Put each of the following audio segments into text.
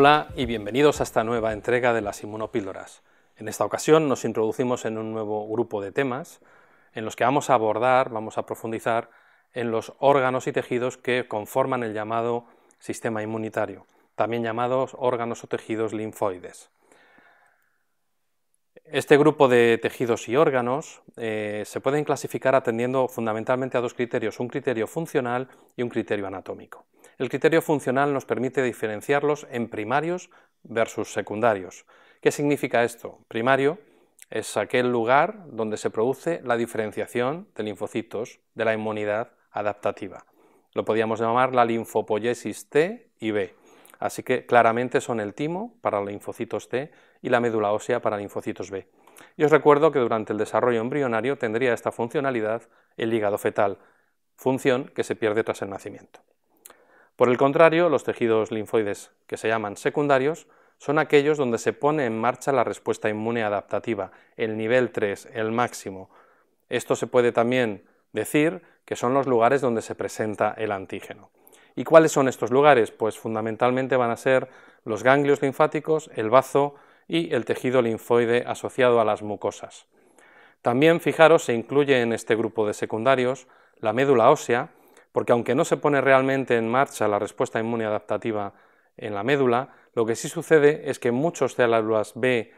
Hola y bienvenidos a esta nueva entrega de las inmunopíldoras. En esta ocasión nos introducimos en un nuevo grupo de temas en los que vamos a abordar, vamos a profundizar en los órganos y tejidos que conforman el llamado sistema inmunitario, también llamados órganos o tejidos linfoides. Este grupo de tejidos y órganos eh, se pueden clasificar atendiendo fundamentalmente a dos criterios, un criterio funcional y un criterio anatómico. El criterio funcional nos permite diferenciarlos en primarios versus secundarios. ¿Qué significa esto? Primario es aquel lugar donde se produce la diferenciación de linfocitos de la inmunidad adaptativa. Lo podríamos llamar la linfopoyesis T y B. Así que claramente son el timo para linfocitos T y la médula ósea para linfocitos B. Y os recuerdo que durante el desarrollo embrionario tendría esta funcionalidad el hígado fetal, función que se pierde tras el nacimiento. Por el contrario, los tejidos linfoides, que se llaman secundarios, son aquellos donde se pone en marcha la respuesta inmune adaptativa, el nivel 3, el máximo. Esto se puede también decir que son los lugares donde se presenta el antígeno. ¿Y cuáles son estos lugares? Pues fundamentalmente van a ser los ganglios linfáticos, el bazo y el tejido linfoide asociado a las mucosas. También, fijaros, se incluye en este grupo de secundarios la médula ósea, porque aunque no se pone realmente en marcha la respuesta inmune adaptativa en la médula, lo que sí sucede es que muchas células B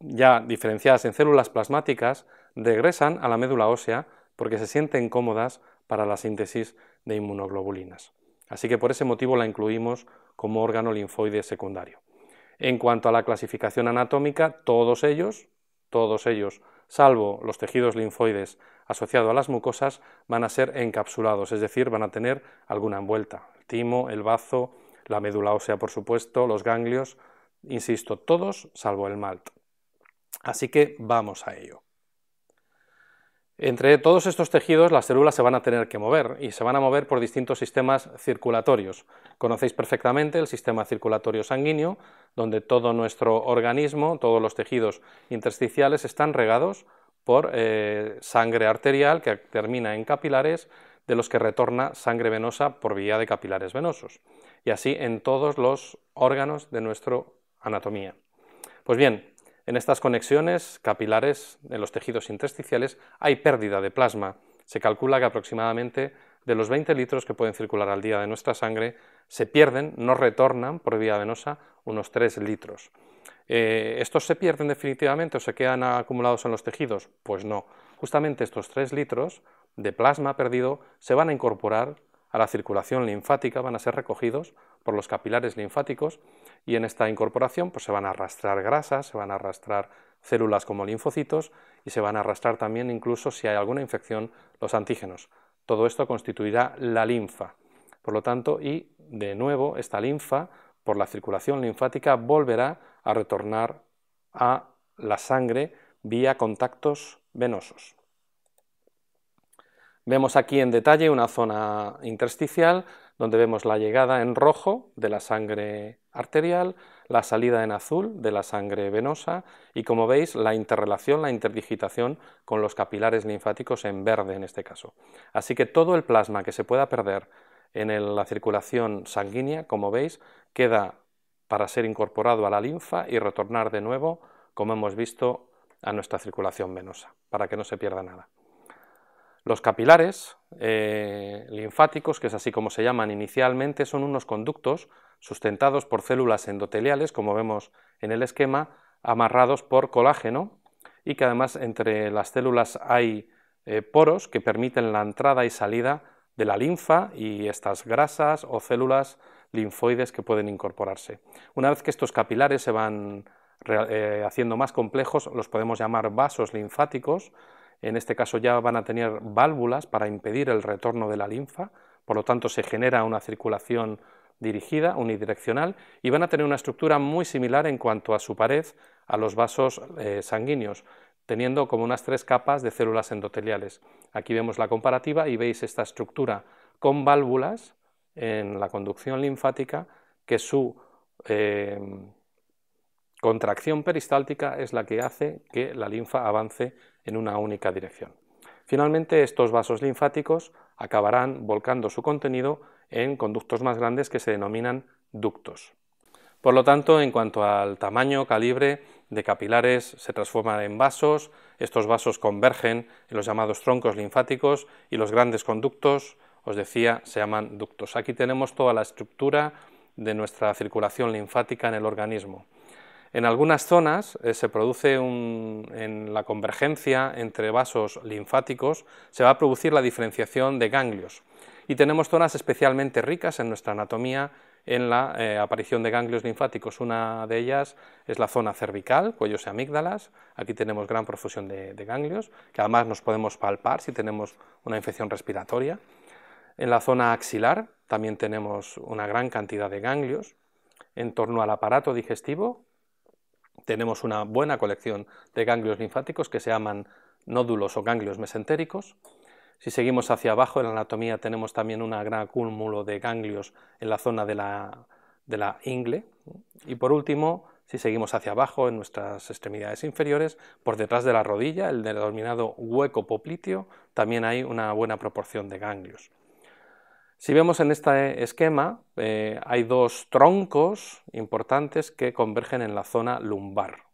ya diferenciadas en células plasmáticas regresan a la médula ósea porque se sienten cómodas para la síntesis de inmunoglobulinas. Así que por ese motivo la incluimos como órgano linfoide secundario. En cuanto a la clasificación anatómica, todos ellos, todos ellos, salvo los tejidos linfoides asociado a las mucosas van a ser encapsulados, es decir, van a tener alguna envuelta, el timo, el bazo, la médula ósea, por supuesto, los ganglios, insisto, todos salvo el MALT. Así que vamos a ello. Entre todos estos tejidos las células se van a tener que mover y se van a mover por distintos sistemas circulatorios. Conocéis perfectamente el sistema circulatorio sanguíneo, donde todo nuestro organismo, todos los tejidos intersticiales están regados por eh, sangre arterial que termina en capilares de los que retorna sangre venosa por vía de capilares venosos. Y así en todos los órganos de nuestra anatomía. Pues bien, en estas conexiones capilares en los tejidos intersticiales hay pérdida de plasma. Se calcula que aproximadamente de los 20 litros que pueden circular al día de nuestra sangre, se pierden, no retornan por vía venosa unos 3 litros. Eh, ¿Estos se pierden definitivamente o se quedan acumulados en los tejidos? Pues no. Justamente estos 3 litros de plasma perdido se van a incorporar a la circulación linfática, van a ser recogidos por los capilares linfáticos y en esta incorporación pues, se van a arrastrar grasas, se van a arrastrar células como linfocitos y se van a arrastrar también incluso si hay alguna infección los antígenos. Todo esto constituirá la linfa. Por lo tanto, y de nuevo, esta linfa, por la circulación linfática, volverá a retornar a la sangre vía contactos venosos. Vemos aquí en detalle una zona intersticial donde vemos la llegada en rojo de la sangre arterial, la salida en azul de la sangre venosa y como veis la interrelación, la interdigitación con los capilares linfáticos en verde en este caso. Así que todo el plasma que se pueda perder en la circulación sanguínea, como veis, queda para ser incorporado a la linfa y retornar de nuevo, como hemos visto, a nuestra circulación venosa, para que no se pierda nada. Los capilares eh, linfáticos, que es así como se llaman inicialmente, son unos conductos sustentados por células endoteliales, como vemos en el esquema, amarrados por colágeno y que además entre las células hay eh, poros que permiten la entrada y salida de la linfa y estas grasas o células linfoides que pueden incorporarse. Una vez que estos capilares se van eh, haciendo más complejos, los podemos llamar vasos linfáticos, en este caso ya van a tener válvulas para impedir el retorno de la linfa, por lo tanto se genera una circulación dirigida, unidireccional, y van a tener una estructura muy similar en cuanto a su pared a los vasos eh, sanguíneos, teniendo como unas tres capas de células endoteliales. Aquí vemos la comparativa y veis esta estructura con válvulas en la conducción linfática que su eh, contracción peristáltica es la que hace que la linfa avance en una única dirección. Finalmente, estos vasos linfáticos acabarán volcando su contenido en conductos más grandes que se denominan ductos. Por lo tanto, en cuanto al tamaño, calibre de capilares, se transforman en vasos, estos vasos convergen en los llamados troncos linfáticos y los grandes conductos os decía, se llaman ductos. Aquí tenemos toda la estructura de nuestra circulación linfática en el organismo. En algunas zonas eh, se produce en la convergencia entre vasos linfáticos, se va a producir la diferenciación de ganglios y tenemos zonas especialmente ricas en nuestra anatomía en la eh, aparición de ganglios linfáticos. Una de ellas es la zona cervical, cuellos y amígdalas. Aquí tenemos gran profusión de ganglios, que además nos podemos palpar si tenemos una infección respiratoria. En la zona axilar también tenemos una gran cantidad de ganglios. En torno al aparato digestivo tenemos una buena colección de ganglios linfáticos que se llaman nódulos o ganglios mesentéricos. Si seguimos hacia abajo en la anatomía tenemos también un gran cúmulo de ganglios en la zona de la, ingle. Y por último, si seguimos hacia abajo en nuestras extremidades inferiores, por detrás de la rodilla, el denominado hueco popliteo, también hay una buena proporción de ganglios. Si vemos en este esquema, eh, hay dos troncos importantes que convergen en la zona lumbar,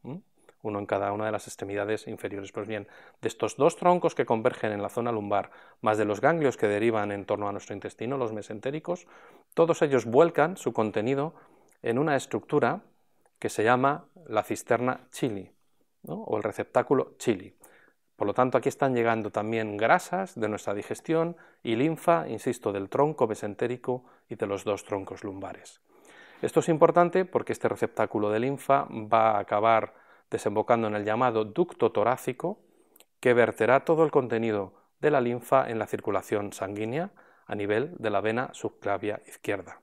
uno en cada una de las extremidades inferiores. Pues bien, de estos dos troncos que convergen en la zona lumbar, más de los ganglios que derivan en torno a nuestro intestino, los mesentéricos, todos ellos vuelcan su contenido en una estructura que se llama la cisterna chili, o el receptáculo chili. Por lo tanto, aquí están llegando también grasas de nuestra digestión y linfa, insisto, del tronco mesentérico y de los dos troncos lumbares. Esto es importante porque este receptáculo de linfa va a acabar desembocando en el llamado ducto torácico, que verterá todo el contenido de la linfa en la circulación sanguínea a nivel de la vena subclavia izquierda.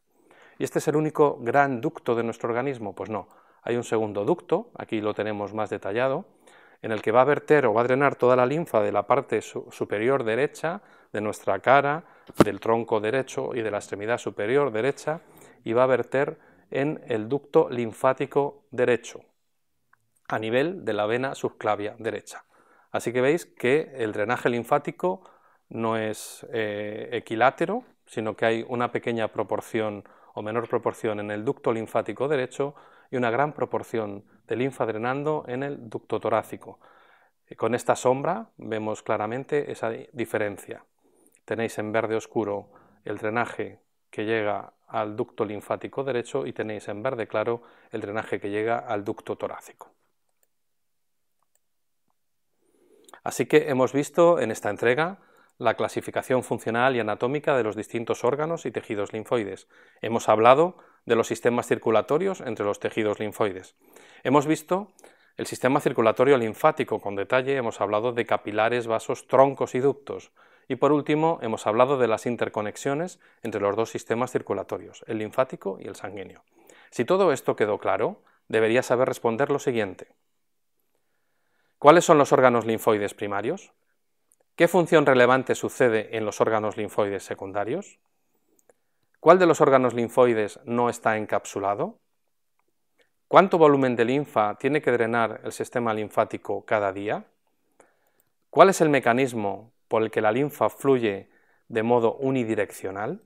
¿Y este es el único gran ducto de nuestro organismo? Pues no, hay un segundo ducto, aquí lo tenemos más detallado, en el que va a verter o va a drenar toda la linfa de la parte superior derecha de nuestra cara, del tronco derecho y de la extremidad superior derecha, y va a verter en el ducto linfático derecho, a nivel de la vena subclavia derecha. Así que veis que el drenaje linfático no es eh, equilátero, sino que hay una pequeña proporción o menor proporción en el ducto linfático derecho y una gran proporción de linfa drenando en el ducto torácico. Eh, con esta sombra vemos claramente esa diferencia. Tenéis en verde oscuro el drenaje que llega al ducto linfático derecho y tenéis en verde claro el drenaje que llega al ducto torácico. Así que hemos visto en esta entrega la clasificación funcional y anatómica de los distintos órganos y tejidos linfoides. Hemos hablado de los sistemas circulatorios entre los tejidos linfoides. Hemos visto el sistema circulatorio linfático con detalle, hemos hablado de capilares, vasos, troncos y ductos. Y por último, hemos hablado de las interconexiones entre los dos sistemas circulatorios, el linfático y el sanguíneo. Si todo esto quedó claro, debería saber responder lo siguiente. ¿Cuáles son los órganos linfoides primarios? ¿Qué función relevante sucede en los órganos linfoides secundarios? ¿Cuál de los órganos linfoides no está encapsulado? ¿Cuánto volumen de linfa tiene que drenar el sistema linfático cada día? ¿Cuál es el mecanismo por el que la linfa fluye de modo unidireccional?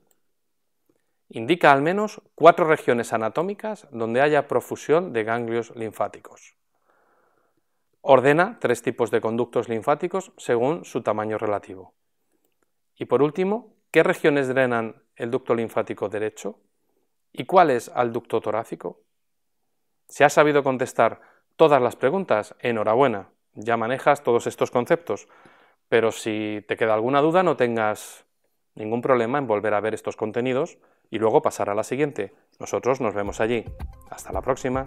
Indica al menos cuatro regiones anatómicas donde haya profusión de ganglios linfáticos. Ordena tres tipos de conductos linfáticos según su tamaño relativo. Y por último, ¿qué regiones drenan el ducto linfático derecho? ¿Y cuál es al ducto torácico? Si has sabido contestar todas las preguntas, enhorabuena, ya manejas todos estos conceptos, pero si te queda alguna duda no tengas ningún problema en volver a ver estos contenidos y luego pasar a la siguiente. Nosotros nos vemos allí. Hasta la próxima.